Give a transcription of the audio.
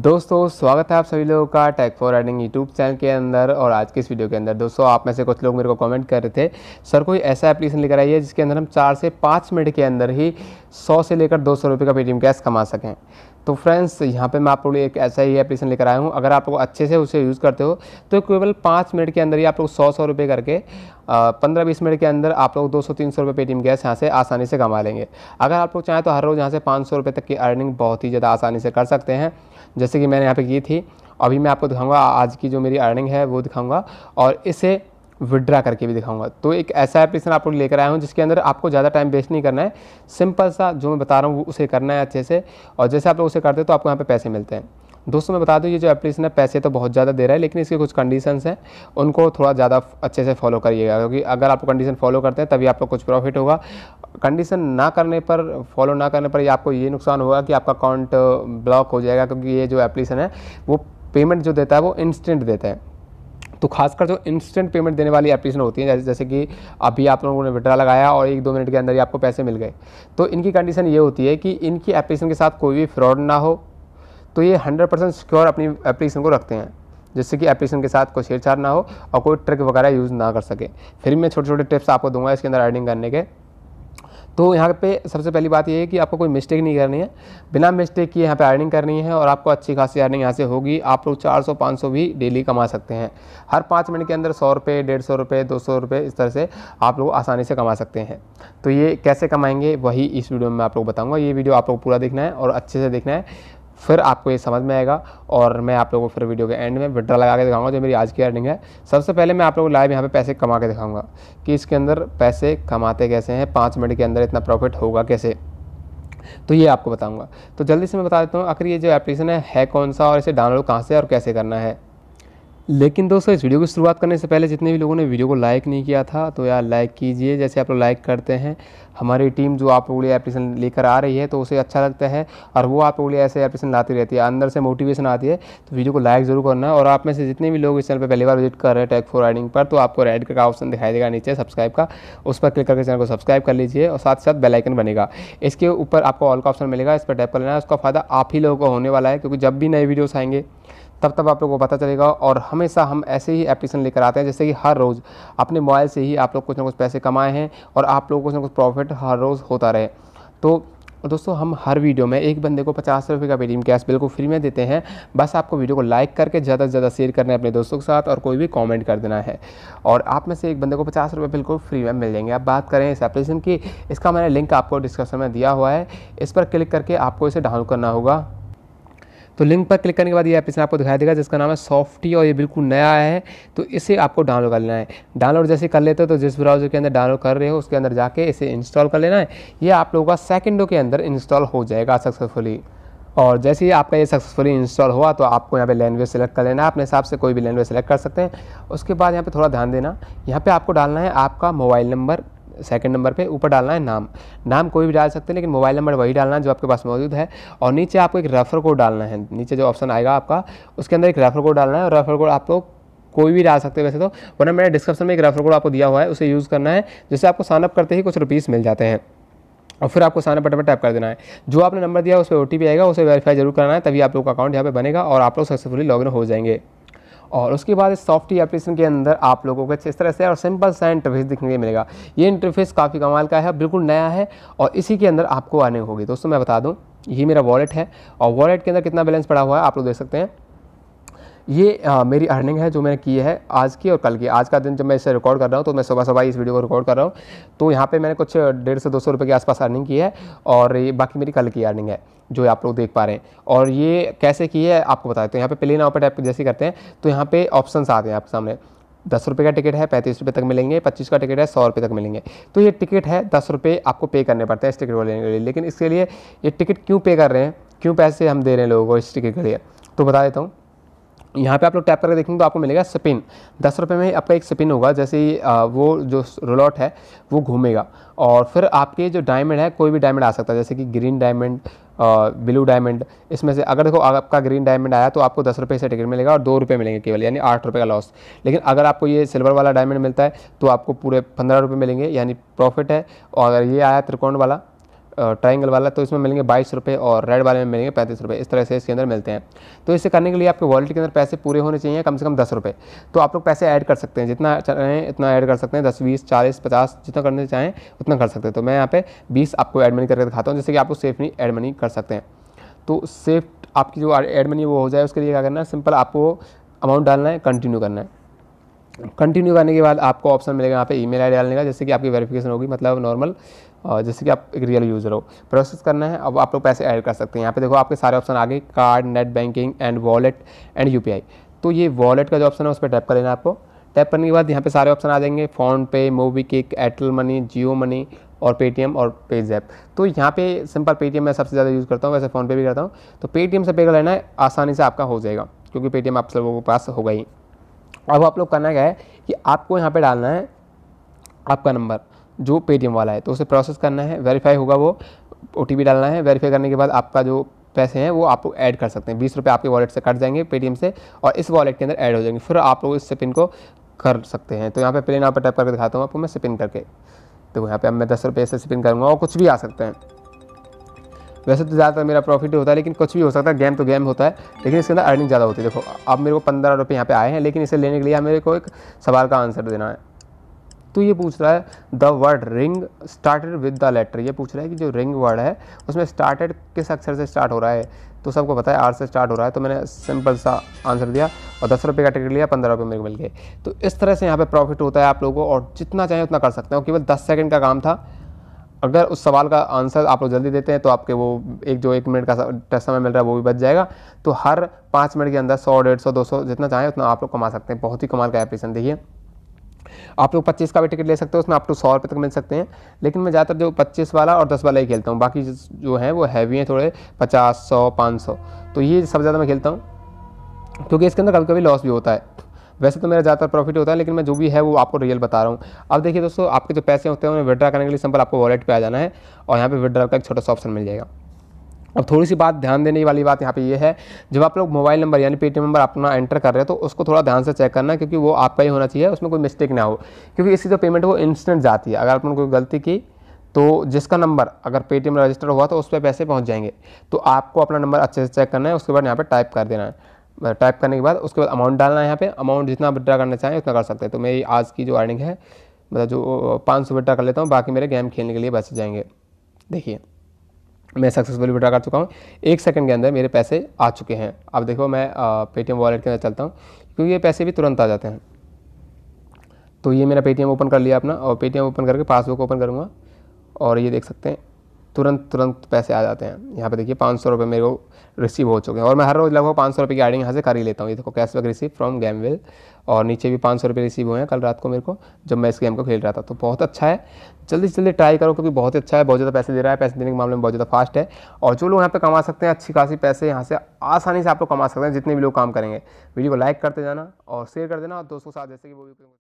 दोस्तों स्वागत है आप सभी लोगों का tech for riding YouTube channel के अंदर और आज के इस वीडियो के अंदर दोस्तों आप में से कुछ लोग मेरे को कमेंट कर रहे थे सर कोई ऐसा एप्लीकेशन लेकर आइए जिसके अंदर हम चार से पाँच मिनट के अंदर ही सौ से लेकर दो सौ रुपये का पेटीएम कैश कमा सकें तो फ्रेंड्स यहाँ पे मैं आप लोग एक ऐसा ही एप्लीकेशन लेकर आया हूँ अगर आप लोग अच्छे से उसे यूज़ करते हो तो केवल पाँच मिनट के अंदर ही आप लोग सौ सौ रुपये करके पंद्रह बीस मिनट के अंदर आप लोग दो सौ तीन सौ रुपये पेटीएम गैस यहाँ से आसानी से कमा लेंगे अगर आप लोग चाहें तो हर रोज़ यहाँ से पाँच सौ रुपये तक की अर्निंग बहुत ही ज़्यादा आसानी से कर सकते हैं जैसे कि मैंने यहाँ पे की थी अभी मैं आपको दिखाऊंगा आज की जो मेरी अर्निंग है वो दिखाऊंगा और इसे विड्रा करके भी दिखाऊंगा तो एक ऐसा एप्लीकेशन आप लोग लेकर आया हूँ जिसके अंदर आपको ज़्यादा टाइम वेस्ट नहीं करना है सिंपल सा जो मैं बता रहा हूँ उसे करना है अच्छे से और जैसे आप लोग उसे करते हैं तो आपको यहाँ पर पैसे मिलते हैं दोस्तों मैं बता दूं ये जो एप्लीकेशन है पैसे तो बहुत ज़्यादा दे रहा है लेकिन इसके कुछ कंडीशंस हैं उनको थोड़ा ज़्यादा अच्छे से फॉलो करिएगा क्योंकि अगर आप कंडीशन फॉलो करते हैं तभी आपको कुछ प्रॉफिट होगा कंडीशन ना करने पर फॉलो ना करने पर ये आपको ये नुकसान होगा कि आपका अकाउंट ब्लॉक हो जाएगा क्योंकि ये जो एप्लीकेशन है वो पेमेंट जो देता है वो इंस्टेंट देता है तो खासकर जो इंस्टेंट पेमेंट देने वाली एप्लीकेशन होती जैसे जैसे कि अभी आप लोगों ने विड्रा लगाया और एक दो मिनट के अंदर ही आपको पैसे मिल गए तो इनकी कंडीशन ये होती है कि इनकी एप्लीकेशन के साथ कोई भी फ्रॉड ना हो तो ये 100 परसेंट सिक्योर अपनी एप्लीकेशन को रखते हैं जिससे कि एप्लीकेशन के साथ कोई छेड़छाड़ ना हो और कोई ट्रिक वगैरह यूज़ ना कर सके फिर मैं छोटे छोटे टिप्स आपको दूंगा इसके अंदर एडिंग करने के तो यहाँ पे सबसे पहली बात ये है कि आपको कोई मिस्टेक नहीं करनी है बिना मिस्टेक के यहाँ पे अर्निंग करनी है और आपको अच्छी खासी अर्निंग यहाँ से होगी आप लोग चार सौ पाँच सौ भी डेली कमा सकते हैं हर पाँच मिनट के अंदर सौ रुपये डेढ़ सौ रुपये दो सौ रुपये इस तरह से आप लोग आसानी से कमा सकते हैं तो ये कैसे कमाएंगे वही इस वीडियो में आप लोग बताऊँगा ये वीडियो आप लोग पूरा देखना है और अच्छे से देखना है फिर आपको ये समझ में आएगा और मैं आप लोगों को फिर वीडियो के एंड में विड्रा लगा के दिखाऊंगा जो मेरी आज की अर्निंग है सबसे पहले मैं आप लोगों को लाइव यहाँ पे पैसे कमा के दिखाऊंगा कि इसके अंदर पैसे कमाते कैसे हैं पाँच मिनट के अंदर इतना प्रॉफिट होगा कैसे तो ये आपको बताऊँगा तो जल्दी से मैं बता देता हूँ आखिर ये जो एप्लीकेशन है, है कौन सा और इसे डाउनलोड कहाँ से और कैसे करना है लेकिन दोस्तों इस वीडियो की शुरुआत करने से पहले जितने भी लोगों ने वीडियो को लाइक नहीं किया था तो यार लाइक कीजिए जैसे आप लोग लाइक करते हैं हमारी टीम जो आप लोगों एप्लीकेशन लेकर आ रही है तो उसे अच्छा लगता है और वो आप लोगों ऐसे एप्लीकेशन लाती रहती है अंदर से मोटिवेशन आती है तो वीडियो को लाइक ज़रूर करना है और आप में से जितने भी लोग इस चैनल पर पहली बार विजिट कर रहे हैं टैग फॉर राइडिंग पर तो आपको रेड का ऑप्शन दिखाई देगा नीचे सब्सक्राइब का उस पर क्लिक करके चैनल को सब्सक्राइब कर लीजिए और साथ साथ बेलाइकन बनेगा इसके ऊपर आपको ऑल का ऑप्शन मिलेगा इस पर टैप कर लेना है उसका फ़ायदा आप ही लोगों को होने वाला है क्योंकि जब भी नए वीडियोस आएंगे तब तब आप लोगों को पता चलेगा और हमेशा हम ऐसे ही एप्लीकेशन लेकर आते हैं जैसे कि हर रोज़ अपने मोबाइल से ही आप लोग कुछ ना कुछ पैसे कमाए हैं और आप लोगों को कुछ ना कुछ प्रॉफिट हर रोज़ होता रहे तो दोस्तों हम हर वीडियो में एक बंदे को पचास रुपये का पेटीएम कैश बिल्कुल फ्री में देते हैं बस आपको वीडियो को लाइक करके ज़्यादा से ज़्यादा शेयर करना है अपने दोस्तों के साथ और कोई भी कमेंट कर देना है और आप में से एक बंदे को पचास रुपये बिल्कुल फ्री में मिल जाएंगे आप बात करें इस एप्लीकेशन की इसका मैंने लिंक आपको डिस्क्रिप्शन में दिया हुआ है इस पर क्लिक करके आपको इसे डाउनलोड करना होगा तो लिंक पर क्लिक करने के बाद ये एप्लीकेशन आपको दिखाई देगा जिसका नाम है सॉफ्टी और ये बिल्कुल नया है तो इसे आपको डाउनलोड कर लेना है डाउनलोड जैसे कर लेते हो तो जिस ब्राउजर के अंदर डाउनलोड कर रहे हो उसके अंदर जाके इसे इंस्टॉल कर लेना है ये आप लोगों का सेकेंडों के अंदर इंस्टॉल हो जाएगा सक्सेसफुली और जैसे ही आपका ये सक्सेसफुली इंस्टॉल हुआ तो आपको यहाँ पे लैंग्वेज सेलेक्ट कर लेना है अपने हिसाब से कोई भी लैंग्वेज सेलेक्ट कर सकते हैं उसके बाद यहाँ पे थोड़ा ध्यान देना यहाँ पे आपको डालना है आपका मोबाइल नंबर सेकंड नंबर पे ऊपर डालना है नाम नाम कोई भी डाल सकते हैं लेकिन मोबाइल नंबर वही डालना है जो आपके पास मौजूद है और नीचे आपको एक रेफर कोड डालना है नीचे जो ऑप्शन आएगा आपका उसके अंदर एक रेफर कोड डालना है और रेफर कोड आप लोग कोई भी डाल सकते हैं वैसे तो वरना मैंने डिस्क्रिप्शन में एक रेफर कोड आपको दिया हुआ है उसे यूज़ करना है जिससे आपको साइनअप करते ही कुछ रुपीज़ मिल जाते हैं और फिर आपको साइन बटन पर टैप कर देना है जो आपने नंबर दिया उस पर ओ आएगा उसे वेरीफाई जरूर करना है तभी आप लोग का अकाउंट यहाँ पर बनेगा और आप लोग सक्सेसफुली लॉगिन हो जाएंगे और उसके बाद इस सॉफ्टवेयर एप्लीकेशन के अंदर आप लोगों को इस तरह से और सिंपल सा इंटरफेस दिखने के मिलेगा ये इंटरफेस काफ़ी कमाल का है बिल्कुल नया है और इसी के अंदर आपको आने होगी दोस्तों मैं बता दूँ ये मेरा वॉलेट है और वॉलेट के अंदर कितना बैलेंस पड़ा हुआ है आप लोग देख सकते हैं ये आ, मेरी अर्निंग है जो मैंने की है आज की और कल की आज का दिन जब मैं इसे रिकॉर्ड कर रहा हूँ तो मैं सुबह सुबह इस वीडियो को रिकॉर्ड कर रहा हूँ तो यहाँ पे मैंने कुछ डेढ़ से दो सौ रुपये के आसपास अर्निंग की है और ये बाकी मेरी कल की अर्निंग है जो आप लोग देख पा रहे हैं और ये कैसे की है आपको बता देते हैं तो यहाँ पे प्ले नाव पर टाइप जैसे करते हैं तो यहाँ पर ऑप्शन आते हैं आपके सामने दस रुपये का टिकट है पैंतीस रुपये तक मिलेंगे पच्चीस का टिकट है सौ रुपये तक मिलेंगे तो ये टिकट है दस रुपये आपको पे करने पड़ते हैं इस टिकट को लेने के लिए लेकिन इसके लिए ये टिकट क्यों पे कर रहे हैं क्यों पैसे हम दे रहे हैं लोगों को इस टिकट के लिए तो बता देता हूँ यहाँ पे आप लोग टैप करके देखेंगे तो आपको मिलेगा स्पिन दस रुपये में आपका एक स्पिन होगा जैसे ही वो जो रोलॉट है वो घूमेगा और फिर आपके जो डायमंड है कोई भी डायमंड आ सकता है जैसे कि ग्रीन डायमंड ब्लू डायमंड इसमें से अगर देखो आपका ग्रीन डायमंड आया तो आपको दस रुपये से टिकट मिलेगा और दो रुपये मिलेंगे केवल यानी आठ रुपये का लॉस लेकिन अगर आपको ये सिल्वर वाला डायमंड मिलता है तो आपको पूरे पंद्रह रुपये मिलेंगे यानी प्रॉफिट है और ये आया त्रिकोण वाला ट्राइंगल वाला तो इसमें मिलेंगे बाईस रुपये और रेड वाले में मिलेंगे पैंतीस रुपये इस तरह से इसके अंदर मिलते हैं तो इसे करने के लिए आपके वॉलेट के अंदर पैसे पूरे होने चाहिए कम से कम दस रुपये तो आप लोग पैसे ऐड कर सकते हैं जितना चाहें इतना ऐड कर सकते हैं दस बीस चालीस पचास जितना करना चाहें उतना कर सकते हैं तो मैं यहाँ पे बीस आपको एड मनी करके दिखाता हूँ जैसे कि आप लोग सेफ नहीं एड मनी कर सकते हैं तो सेफ आपकी जो एड मनी वो हो जाए उसके लिए क्या करना है सिंपल आपको अमाउंट डालना है कंटिन्यू करना है कंटिन्यू करने के बाद आपको ऑप्शन मिलेगा यहाँ पे ईमेल आईडी डालने का जैसे कि आपकी वेरिफिकेशन होगी मतलब नॉर्मल जैसे कि आप एक रियल यूज़र हो प्रोसेस करना है अब आप लोग पैसे ऐड कर सकते हैं यहाँ पे देखो आपके सारे ऑप्शन आ गए card net banking and wallet and you तो ये वॉलेट का जो ऑप्शन है उस पर टैप कर लेना आपको टैप करने के बाद यहाँ पे सारे ऑप्शन आ जाएंगे PhonePe Mobikwik Airtel money Jio money और पेटीएम और पेजैप तो यहाँ पे सिंपल पेटीएम मैं सबसे ज़्यादा यूज़ करता हूँ वैसे फ़ोनपे भी करता हूँ तो पेटीएम से पे कर लेना है आसानी से आपका हो जाएगा क्योंकि पेटीएम आप लोगों के पास होगा ही अब आप लोग करना क्या है कि आपको यहाँ पर डालना है आपका नंबर जो पेटीएम वाला है तो उसे प्रोसेस करना है वेरीफाई होगा वो ओ डालना है वेरीफाई करने के बाद आपका जो पैसे हैं वो आप ऐड कर सकते हैं बीस रुपये आपके वॉलेट से कट जाएंगे पेटीएम से और इस वॉलेट के अंदर ऐड हो जाएंगे फिर आप लोग इस पिन को कर सकते हैं तो यहाँ पे प्लेन पर टैप करके दिखाता हूँ आपको मैं स्पिन करके तो यहाँ पे अब मैं दस रुपये से स्पिन करूँगा और कुछ भी आ सकते हैं वैसे तो ज़्यादातर मेरा प्रॉफिट होता है लेकिन कुछ भी हो सकता है गेम तो गेम होता है लेकिन इसके अंदर अर्निंग ज़्यादा होती है देखो अब मेरे को पंद्रह रुपये यहाँ पे आए हैं लेकिन इसे लेने के लिए मेरे को एक सवाल का आंसर देना है तो ये पूछ रहा है the word ring started with the letter ये पूछ रहा है कि जो रिंग वर्ड है उसमें स्टार्टेड किस अक्षर से स्टार्ट हो रहा है तो सबको पता है आर से स्टार्ट हो रहा है तो मैंने सिंपल सा आंसर दिया और दस रुपये का टिकट लिया पंद्रह रुपये मेरे को मिल गए तो इस तरह से यहाँ पे प्रॉफिट होता है आप लोगों को और जितना चाहें उतना कर सकते हो केवल दस सेकंड का काम था अगर उस सवाल का आंसर आप लोग जल्दी देते हैं तो आपके वो एक जो एक मिनट का समय मिल रहा है वो भी बच जाएगा तो हर पाँच मिनट के अंदर सौ डेढ़ सौ दो सौ जितना चाहें उतना आप लोग कमा सकते हैं बहुत ही कमाल का एप्लीकेशन देखिए आप लोग पच्चीस का भी टिकट ले सकते हो उसमें आप टू सौ रुपये तक मिल सकते हैं लेकिन मैं ज़्यादातर जो पच्चीस वाला और दस वाला ही खेलता हूँ बाकी जो है वो हैवी हैं थोड़े पचास सौ पाँच सौ तो ये सब ज़्यादा मैं खेलता हूँ क्योंकि इसके अंदर कभी कभी लॉस भी होता है वैसे तो मेरा ज़्यादातर प्रॉफिट होता है लेकिन मैं जो भी है वो आपको रियल बता रहा हूँ अब देखिए दोस्तों आपके जो पैसे होते हैं उन्हें विड्रा करने के लिए सिंपल आपको वॉलेट पर आ जाना है और यहाँ पर विड्रा का एक छोटा सा ऑप्शन मिल जाएगा अब थोड़ी सी बात ध्यान देने वाली बात यहाँ पे ये है जब आप लोग मोबाइल नंबर यानी पेटीएम नंबर अपना एंटर कर रहे हैं तो उसको थोड़ा ध्यान से चेक करना क्योंकि वो आपका ही होना चाहिए उसमें कोई मिस्टेक ना हो क्योंकि इसी जो पेमेंट वो इंस्टेंट जाती है अगर आपने कोई गलती की तो जिसका नंबर अगर पेटीएम रजिस्टर हुआ तो उस पर पैसे पहुँच जाएंगे तो आपको अपना नंबर अच्छे से चेक करना है उसके बाद यहाँ पर टाइप कर देना है टाइप करने के बाद उसके बाद अमाउंट डालना है यहाँ पे अमाउंट जितना विड्रा करना चाहें उतना कर सकते हैं तो मेरी आज की जो अर्निंग है मतलब जो पाँच सौ कर लेता हूँ बाकी मेरे गेम खेलने के लिए बच जाएंगे देखिए मैं सक्सेसफुली विड्रा कर चुका हूँ एक सेकंड के अंदर मेरे पैसे आ चुके हैं अब देखो मैं पेटीएम वॉलेट के अंदर चलता हूँ क्योंकि ये पैसे भी तुरंत आ जाते हैं तो ये मेरा पेटीएम ओपन कर लिया अपना और पेटीएम ओपन करके पासबुक ओपन करूँगा और ये देख सकते हैं तुरंत तुरंत पैसे आ जाते हैं यहाँ पे देखिए पाँच सौ रुपये मेरे को रिसीव हो चुके हैं और मैं हर रोज़ लगभग पाँच सौ रुपये की आइडिंग यहाँ से कर ही लेता हूँ ये देखो cashback receive from game will और नीचे भी पाँच सौ रुपये रिसीव हुए हैं कल रात को मेरे को जब मैं इस गेम को खेल रहा था तो बहुत अच्छा है जल्दी से जल्दी ट्राई करो क्योंकि बहुत अच्छा है बहुत ज़्यादा पैसे दे रहा है पैसे देने के मामले में बहुत ज़्यादा फास्ट है और जो लोग यहाँ पर कमा सकते हैं अच्छी खासी पैसे यहाँ से आसानी से आप लोग कमा सकते हैं जितने भी लोग काम करेंगे वीडियो को लाइक करते जाना और शेयर कर देना और दोस्तों के साथ जैसे कि वो भी